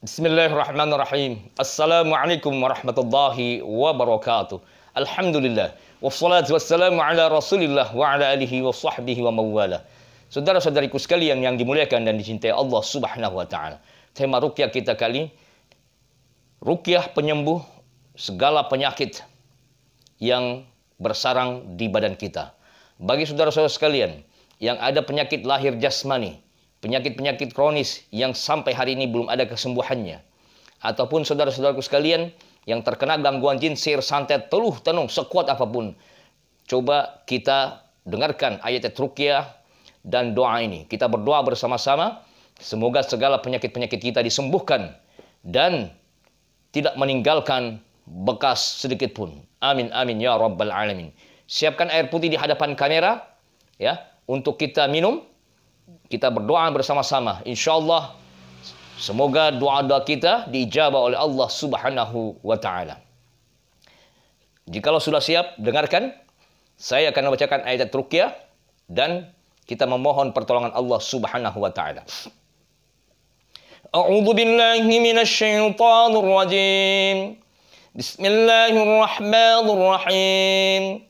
Bismillahirrahmanirrahim. Assalamualaikum warahmatullahi wabarakatuh. Alhamdulillah. Wassalatu wassalamu ala rasulillah wa ala alihi wa sahbihi wa mawala. Saudara-saudariku sekalian yang dimuliakan dan dicintai Allah subhanahu wa ta'ala. Tema rukyah kita kali, rukyah penyembuh segala penyakit yang bersarang di badan kita. Bagi saudara-saudara sekalian yang ada penyakit lahir jasmani, penyakit-penyakit kronis yang sampai hari ini belum ada kesembuhannya, ataupun saudara-saudaraku sekalian yang terkena gangguan jin, sir santet, teluh, tenung, sekuat apapun, coba kita dengarkan ayat Trukia dan doa ini. Kita berdoa bersama-sama, semoga segala penyakit-penyakit kita disembuhkan dan tidak meninggalkan bekas sedikit pun. Amin amin ya rabbal alamin. Siapkan air putih di hadapan kamera ya untuk kita minum kita berdoa bersama-sama. insyaallah semoga doa-doa kita diijabah oleh Allah Subhanahu wa taala. Jikalau sudah siap, dengarkan. Saya akan membacakan ayat ruqyah dan kita memohon pertolongan Allah Subhanahu wa taala. A'udzu billahi minasy syaithanir rajim. Bismillahirrahmanirrahim.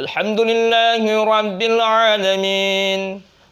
Alhamdulillahi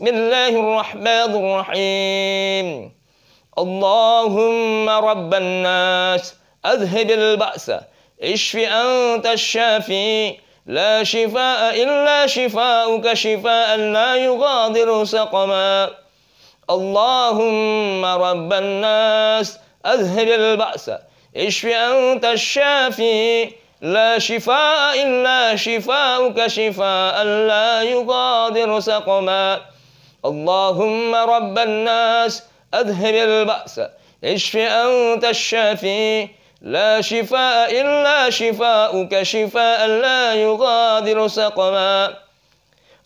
بسم الله الرحمن الرحيم اللهم رب الناس أذهب البأس اشف أنت الشافي لا شفاء إلا شفاءك شفاء لا يغادر سقما اللهم رب الناس أذهب البأس اشف أنت الشافي لا شفاء إلا شفاءك شفاء لا يغادر سقما اللهم رب الناس أذهب البأس اشف أنت الشافي لا شفاء إلا شفاءك شفاء لا يغادر سقما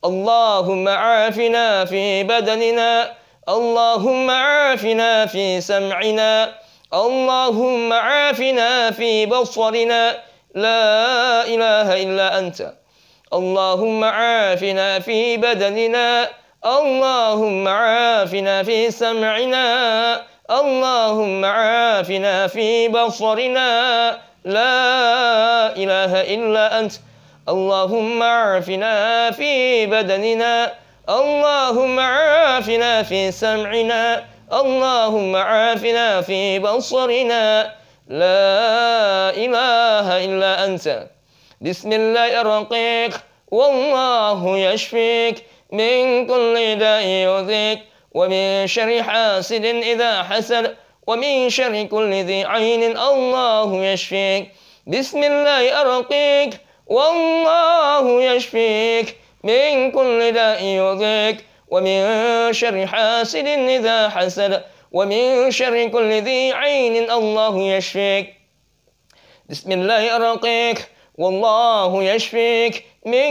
اللهم عافنا في بدننا اللهم عافنا في سمعنا اللهم عافنا في بصرنا لا إله إلا أنت اللهم عافنا في بدننا اللهم عافنا في سمعنا اللهم عافنا في بصرنا لا إله إلا أنت اللهم عافنا في بدننا اللهم عافنا في سمعنا اللهم عافنا في بصرنا لا إله إلا أنت بسم الله الرقيق والله يشفيك من كل داء يؤذيك ومن شر حاسد إذا حسد ومن شر كل ذي عين الله يشفيك بسم الله أرقيك والله يشفيك من كل داء يؤذيك ومن شر حاسد إذا حسد ومن شر كل ذي عين الله يشفيك بسم الله أرقيك والله يشفيك من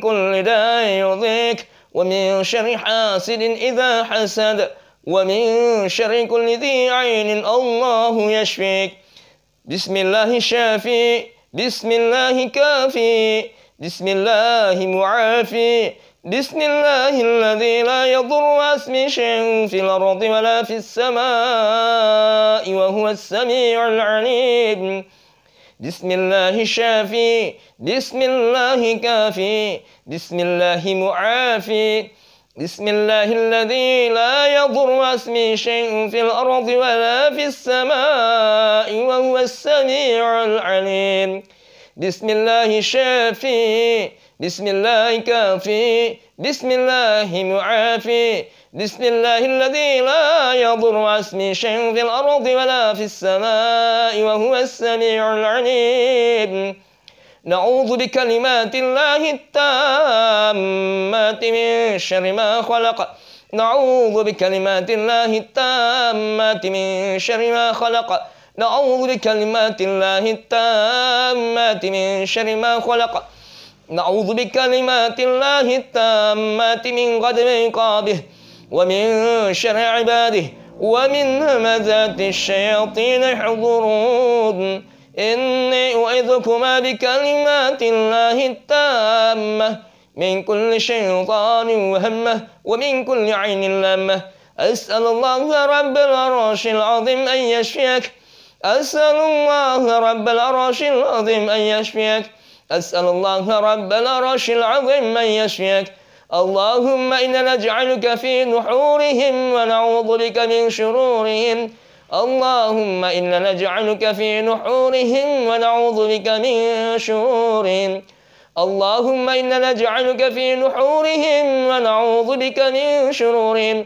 كل داء يضيك ومن شر حاسد إذا حسد ومن شر كل ذي عين الله يشفيك بسم الله الشافي بسم الله كافي بسم الله معافي بسم الله الذي لا يضر اسم شيء في الأرض ولا في السماء وهو السميع العليم بسم الله شافي بسم الله كافي بسم الله معافي بسم الله الذي لا يضر اسمي شيء في الأرض ولا في السماء وهو السميع العليم بسم الله شافي بسم الله كافي بسم الله معافي بسم الله الذي لا يضر مع شيء في الأرض ولا في السماء وهو السميع العليم نعوذ بكلمات الله التامات من شر ما خلق نعوذ بكلمات الله التامات من شر ما خلق نعوذ بكلمات الله التامات من شر ما خلق نعوذ بكلمات الله التامات من غدر عقابه ومن شر عباده ومن همزات الشياطين حضرون إني أعظكما بكلمات الله التامة من كل شيطان وهمة ومن كل عين لامة أسأل الله رب العرش العظيم أن يشفيك أسأل الله رب العرش العظيم أن يشفيك أسأل الله رب العرش العظيم من يشفيك اللهم إنا نجعلك في نحورهم ونعوذ بك من شرورهم اللهم إنا نجعلك في نحورهم ونعوذ بك من شرورهم اللهم إنا نجعلك في نحورهم ونعوذ بك من شرورهم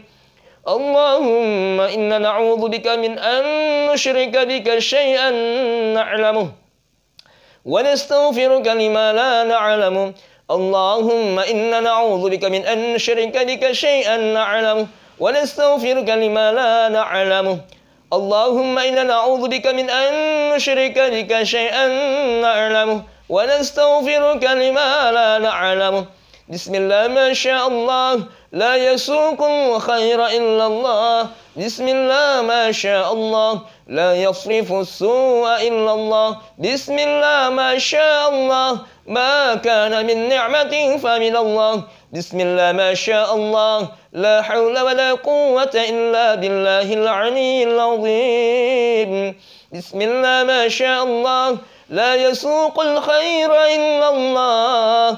اللهم إنا نعوذ بك من أن نشرك بك شيئا نعلمه ونستغفرك لما لا نعلم اللهم إنا نعوذ بك من أن نشرك بك شيئا نعلم ونستغفرك لما لا نعلم اللهم إنا نعوذ بك من أن نشرك بك شيئا نعلم ونستغفرك لما لا نعلم بسم الله ما شاء الله لا يسوق خير إلا الله بسم الله ما شاء الله لا يصرف السوء إلا الله بسم الله ما شاء الله ما كان من نعمة فمن الله بسم الله ما شاء الله لا حول ولا قوة إلا بالله العلي العظيم بسم الله ما شاء الله لا يسوق الخير إلا الله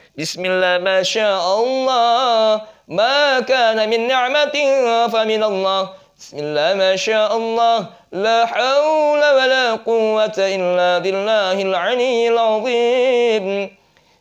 بسم الله ما شاء الله ما كان من نعمة فمن الله بسم الله ما شاء الله لا حول ولا قوة إلا بالله العلي العظيم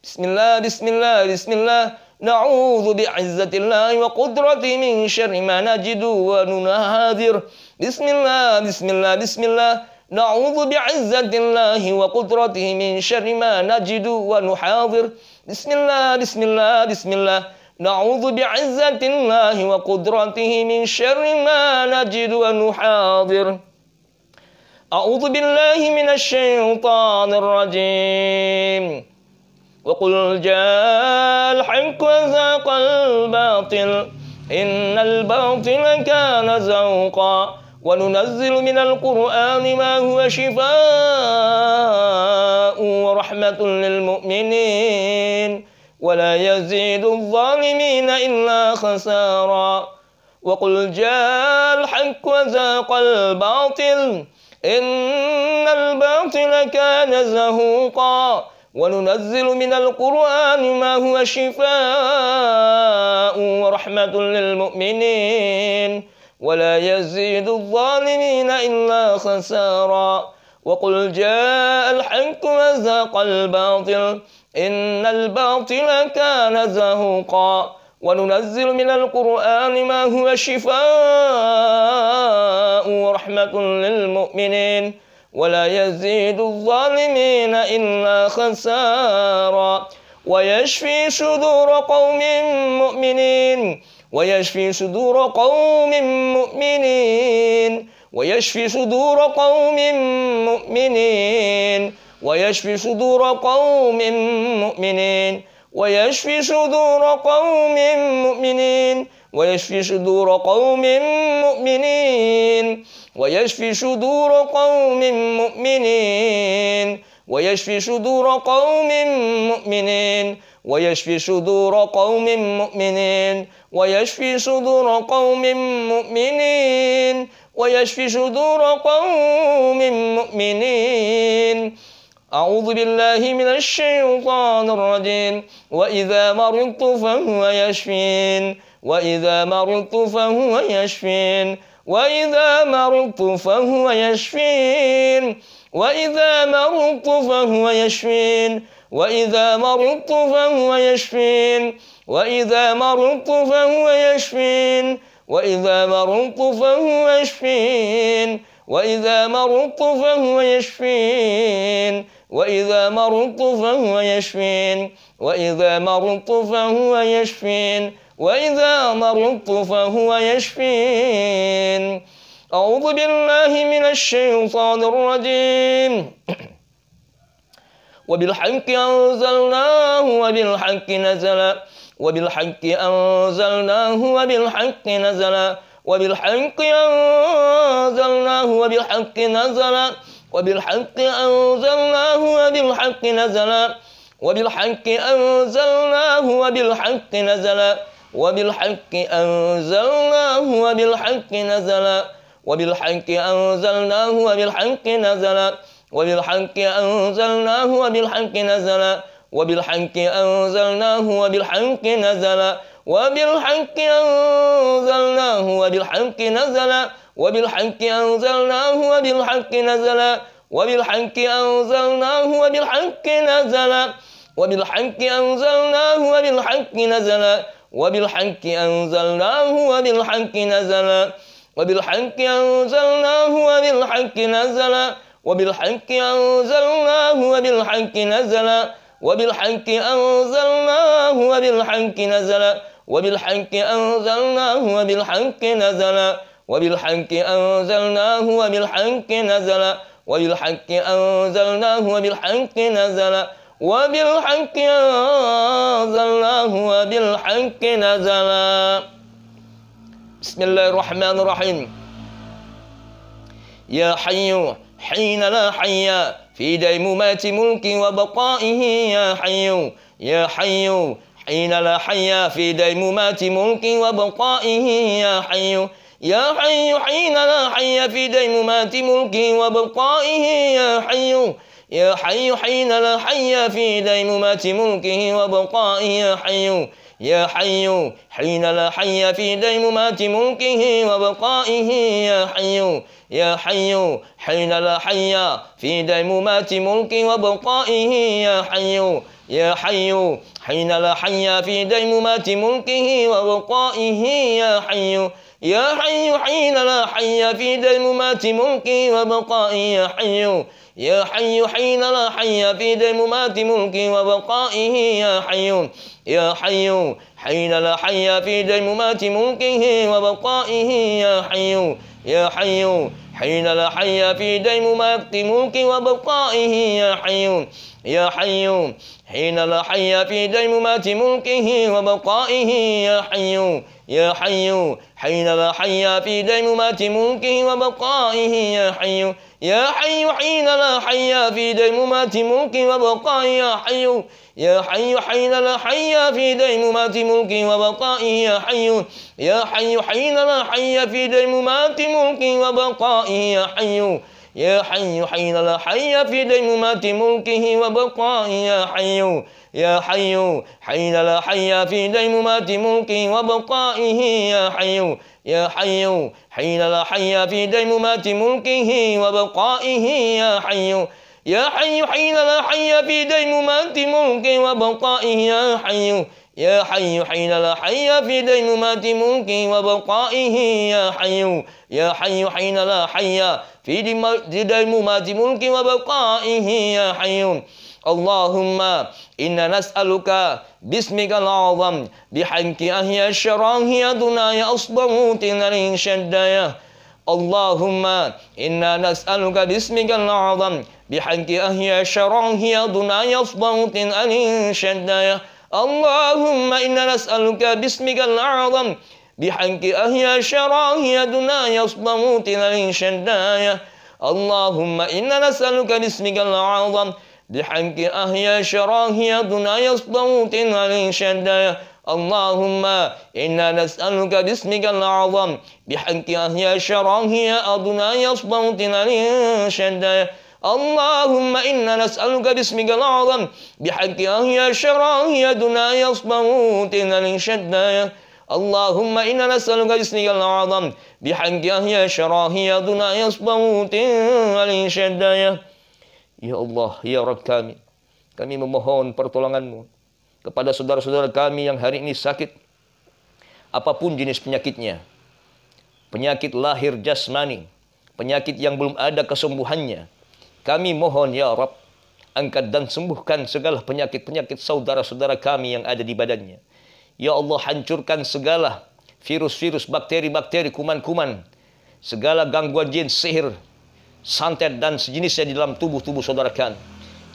بسم الله بسم الله بسم الله نعوذ بعزة الله وقدرته من شر ما نجد وننهاذر بسم الله بسم الله بسم الله نعوذ بعزة الله وقدرته من شر ما نجد ونحاضر بسم الله بسم الله بسم الله نعوذ بعزة الله وقدرته من شر ما نجد ونحاضر أعوذ بالله من الشيطان الرجيم وقل جاء الحق وذاق الباطل إن الباطل كان زوقا وننزل من القرآن ما هو شفاء ورحمة للمؤمنين ولا يزيد الظالمين إلا خسارا وقل جاء الحق وزاق الباطل إن الباطل كان زهوقا وننزل من القرآن ما هو شفاء ورحمة للمؤمنين ولا يزيد الظالمين إلا خسارا وقل جاء الحق وزاق الباطل إن الباطل كان زهوقا وننزل من القرآن ما هو شفاء ورحمة للمؤمنين ولا يزيد الظالمين إلا خسارا ويشفي صدور قوم مؤمنين ويشفي صدور قوم مؤمنين ويشفي صدور قوم مؤمنين ويشفي صدور قوم مؤمنين ويشفي صدور قوم مؤمنين ويشفي صدور قوم مؤمنين ويشفي صدور قوم مؤمنين ويشفي صدور قوم مؤمنين ويشفي صدور قوم مؤمنين ويشفي صدور قوم مؤمنين ويشفي صدور قوم مؤمنين أعوذ بالله من الشيطان الرجيم وإذا مرضت فهو يشفين وإذا مرضت فهو يشفين وإذا مرضت فهو يشفين وإذا مرضت فهو يشفين وإذا مرضت فهو يشفين وإذا مرضت فهو يشفين وإذا مرضت فهو يشفين وإذا مرضت فهو يشفين وإذا مرضت فهو يشفين وإذا مرضت فهو يشفين وإذا مرضت فهو يشفين أعوذ بالله من الشيطان الرجيم وبالحق أنزلناه وبالحق نزل وبالحق أنزلناه وبالحق نزل وبالحق أنزلناه وبالحق نزل وبالحق أنزلناه وبالحق نزل وبالحق أنزلناه وبالحق نزل وبالحق أنزلناه وبالحق نزل وبالحق أنزلناه وبالحق نزل وبالحق أنزلناه وبالحق نزل وبالحق أنزلناه وبالحق نزل وبالحق أنزلناه وبالحق نزل وبالحق أنزلناه وبالحق نزل وبالحق أنزلناه وبالحق نزل وبالحق أنزلناه وبالحق نزل وبالحق أنزلناه وبالحق نزل وبالحق أنزلناه وبالحق نزل وبالحق أنزلناه وبالحق نزل وبالحق أنزلناه وبالحق نزل وبالحق أنزلناه وبالحق نزل وبالحق أنزلناه وبالحق نزل وبالحق أنزلناه وبالحق نزل وبالحق أنزلناه وبالحق نزل بسم الله الرحمن الرحيم يا حي حين لا حي في ديمومات ملك وبقائه يا حي يا حي حين لا حي في ديمومات ملك وبقائه يا حي يا حي حين لا حي في ديمومات ملك وبقائه يا حي يا حي حين لا حي في ديمومات ملكه وبقائه يا حي يا حي حين لا حي في ديمومات ملكه وبقائه يا حي يا حي حين لا حي في ديمومات ملكه وبقائه يا حي يا حي حين لا حي في ديمومات ملكه وبقائه يا حي يا حي حين لا حي في ديمومات ملكه وبقائه يا حي يا حي حين لا حي في ديمومات ملكي وبقائه يا حي يا حي حين لا حي في ديمومات ملكه وبقائه يا حي يا حي حين لا حي في ديمومات ملك وبقائه يا حي يا حي حين لا حي في ديمومات ملكه وبقائه يا حي يا حي حينما حيا في ديمومات ملكه وبقائه يا حي يا حي حينما حيا في ديمومات ملكه وبقائه يا حي يا حي حين لا حي في ديمومات ملكه وبقائه يا حي يا حي حين لا حي في ديمومات ملكه وبقائه يا حي يا حي حين لا حي في ديمومات ملكه وبقاء يا حي يا حي حين لا حي في ديمومات ملكه وبقائه يا حي يا حي حين لا حي في ديمومات ملكه وبقائه يا حي يا حي حين لا حي في ديمومات ملكه وبقائه يا حي يا حي حين لا حي في مات ملك وبقائه يا حي يا حي حين لا حي في مات ملك وبقائه يا حي اللهم إنا نسألك باسمك العظم بحق أهي هي دناي أصبر لن شدايا اللهم إنا نسألك باسمك العظم بحق أهي هي دناي أصبر لن شدايا اللهم إنا نسألك باسمك الأعظم بحق أهيا شراهي دنايا صموت لي شدايا اللهم إنا نسألك باسمك الأعظم بحق أهيا شراهي دنايا صموت لي شدايا اللهم إنا نسألك باسمك الأعظم بحق أهيا شراهي أدنايا صموت لي شدايا اللهم إنا نسألك باسمك الأعظم بحق أهيا شراهيا دنايا صبوتنا لشدايا اللهم إنا نسألك باسمك الأعظم بحق أهيا شراهيا دنايا صبوتنا لشدايا Ya Allah, Ya رب kami, kami memohon pertolonganmu kepada saudara-saudara kami yang hari ini sakit, apapun jenis penyakitnya, penyakit lahir jasmani, penyakit yang belum ada kesembuhannya, kami mohon ya Rabb, angkat dan sembuhkan segala penyakit-penyakit saudara-saudara kami yang ada di badannya. Ya Allah, hancurkan segala virus-virus, bakteri-bakteri, kuman-kuman, segala gangguan jin, sihir, santet dan sejenisnya di dalam tubuh-tubuh saudara kami.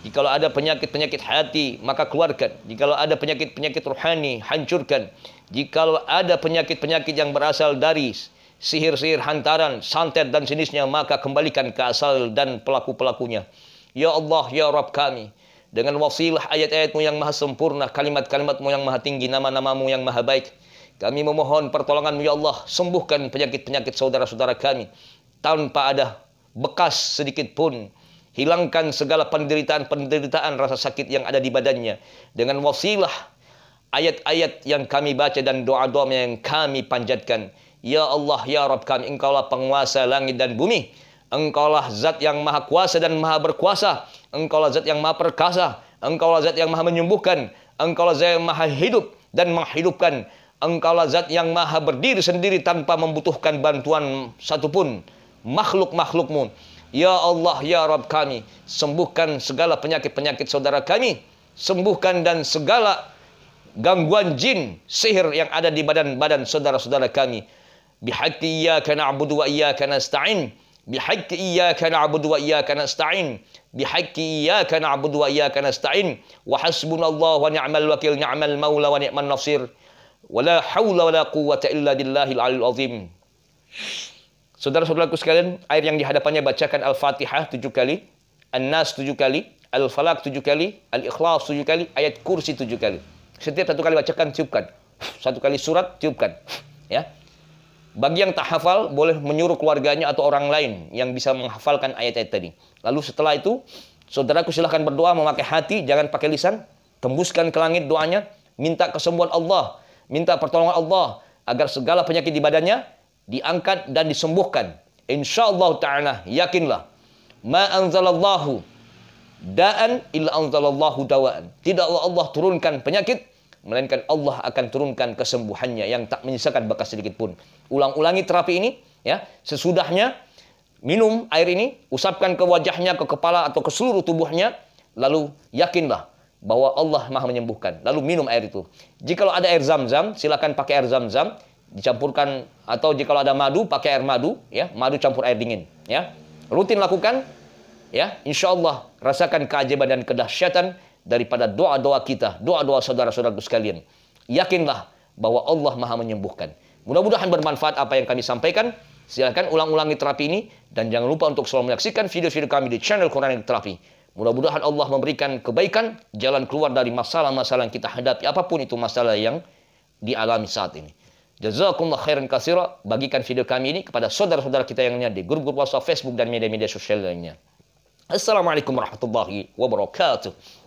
Jikalau ada penyakit-penyakit hati, maka keluarkan. Jikalau ada penyakit-penyakit rohani, hancurkan. Jikalau ada penyakit-penyakit yang berasal dari sihir-sihir hantaran, santet dan jenisnya, maka kembalikan ke asal dan pelaku-pelakunya. Ya Allah, Ya Rabb kami, dengan wasilah ayat-ayatmu yang maha sempurna, kalimat-kalimatmu yang maha tinggi, nama-namamu yang maha baik, kami memohon pertolonganmu ya Allah, sembuhkan penyakit-penyakit saudara-saudara kami, tanpa ada bekas sedikit pun, hilangkan segala penderitaan-penderitaan rasa sakit yang ada di badannya dengan wasilah ayat-ayat yang kami baca dan doa-doa yang kami panjatkan. Ya Allah, Ya Rabb kami, engkaulah penguasa langit dan bumi. Engkaulah zat yang maha kuasa dan maha berkuasa. Engkaulah zat yang maha perkasa. Engkaulah zat yang maha menyembuhkan. Engkaulah zat yang maha hidup dan menghidupkan. Engkaulah zat yang maha berdiri sendiri tanpa membutuhkan bantuan satupun makhluk-makhlukmu. Ya Allah, Ya Rabb kami, sembuhkan segala penyakit-penyakit saudara kami. Sembuhkan dan segala gangguan jin, sihir yang ada di badan-badan saudara-saudara kami bihaqqi iyyaka na'budu wa iyyaka nasta'in bihaqqi iyyaka na'budu wa iyyaka nasta'in bihaqqi iyyaka na'budu wa iyyaka nasta'in wa hasbunallahu wa ni'mal wakil ni'mal maula wa ni'man nasir wala haula wala quwwata illa billahil aliyil azim Saudara-saudaraku sekalian, air yang dihadapannya bacakan Al-Fatihah tujuh kali, An-Nas tujuh kali, Al-Falaq tujuh kali, Al-Ikhlas tujuh kali, ayat kursi tujuh kali. Setiap satu kali bacakan, tiupkan. Satu kali surat, tiupkan. Ya. Bagi yang tak hafal, boleh menyuruh keluarganya atau orang lain yang bisa menghafalkan ayat-ayat tadi. Lalu setelah itu, saudaraku silahkan berdoa memakai hati, jangan pakai lisan. Tembuskan ke langit doanya, minta kesembuhan Allah, minta pertolongan Allah, agar segala penyakit di badannya diangkat dan disembuhkan. Insya Allah ta'ala, yakinlah. Ma anzalallahu da'an illa anzalallahu dawa'an. Tidaklah Allah turunkan penyakit, melainkan Allah akan turunkan kesembuhannya yang tak menyisakan bekas sedikit pun ulang-ulangi terapi ini ya. Sesudahnya minum air ini, usapkan ke wajahnya, ke kepala atau ke seluruh tubuhnya, lalu yakinlah bahwa Allah Maha menyembuhkan. Lalu minum air itu. Jikalau ada air zam-zam, silakan pakai air zam-zam dicampurkan atau jikalau ada madu pakai air madu ya, madu campur air dingin ya. Rutin lakukan ya, insya Allah rasakan keajaiban dan kedahsyatan daripada doa-doa kita, doa-doa saudara-saudaraku sekalian. Yakinlah bahwa Allah Maha menyembuhkan. Mudah-mudahan bermanfaat apa yang kami sampaikan. Silahkan ulang-ulangi terapi ini. Dan jangan lupa untuk selalu menyaksikan video-video kami di channel yang Terapi. Mudah-mudahan Allah memberikan kebaikan, jalan keluar dari masalah-masalah yang kita hadapi, apapun itu masalah yang dialami saat ini. Jazakumullah khairan kasira. Bagikan video kami ini kepada saudara-saudara kita yang ada di grup-grup WhatsApp, Facebook, dan media-media sosial lainnya. Assalamualaikum warahmatullahi wabarakatuh.